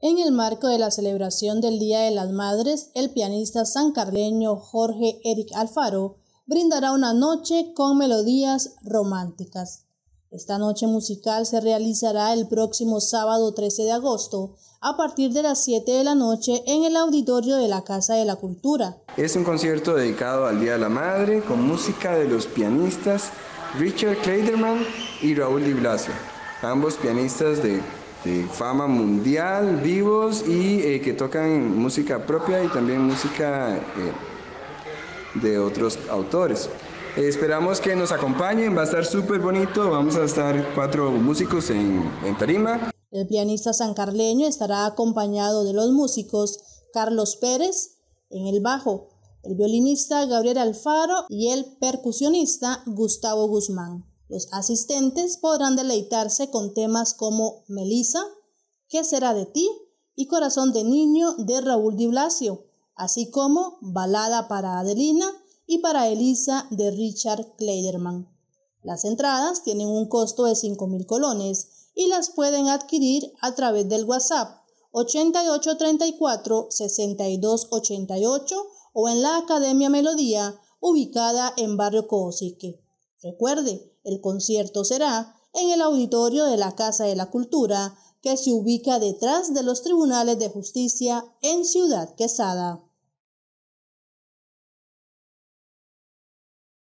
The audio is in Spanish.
En el marco de la celebración del Día de las Madres, el pianista sancarleño Jorge Eric Alfaro brindará una noche con melodías románticas. Esta noche musical se realizará el próximo sábado 13 de agosto a partir de las 7 de la noche en el auditorio de la Casa de la Cultura. Es un concierto dedicado al Día de la Madre con música de los pianistas Richard Kleiderman y Raúl de ambos pianistas de de este, fama mundial, vivos y eh, que tocan música propia y también música eh, de otros autores. esperamos que nos acompañen, va a estar súper bonito, vamos a estar cuatro músicos en, en tarima. El pianista sancarleño estará acompañado de los músicos Carlos Pérez en el bajo, el violinista Gabriel Alfaro y el percusionista Gustavo Guzmán. Los asistentes podrán deleitarse con temas como Melissa, ¿Qué será de ti? y Corazón de Niño de Raúl Di Blasio, así como Balada para Adelina y para Elisa de Richard Kleiderman. Las entradas tienen un costo de 5.000 colones y las pueden adquirir a través del WhatsApp 8834-6288 o en la Academia Melodía ubicada en Barrio Coosique. Recuerde, el concierto será en el auditorio de la Casa de la Cultura, que se ubica detrás de los Tribunales de Justicia en Ciudad Quesada.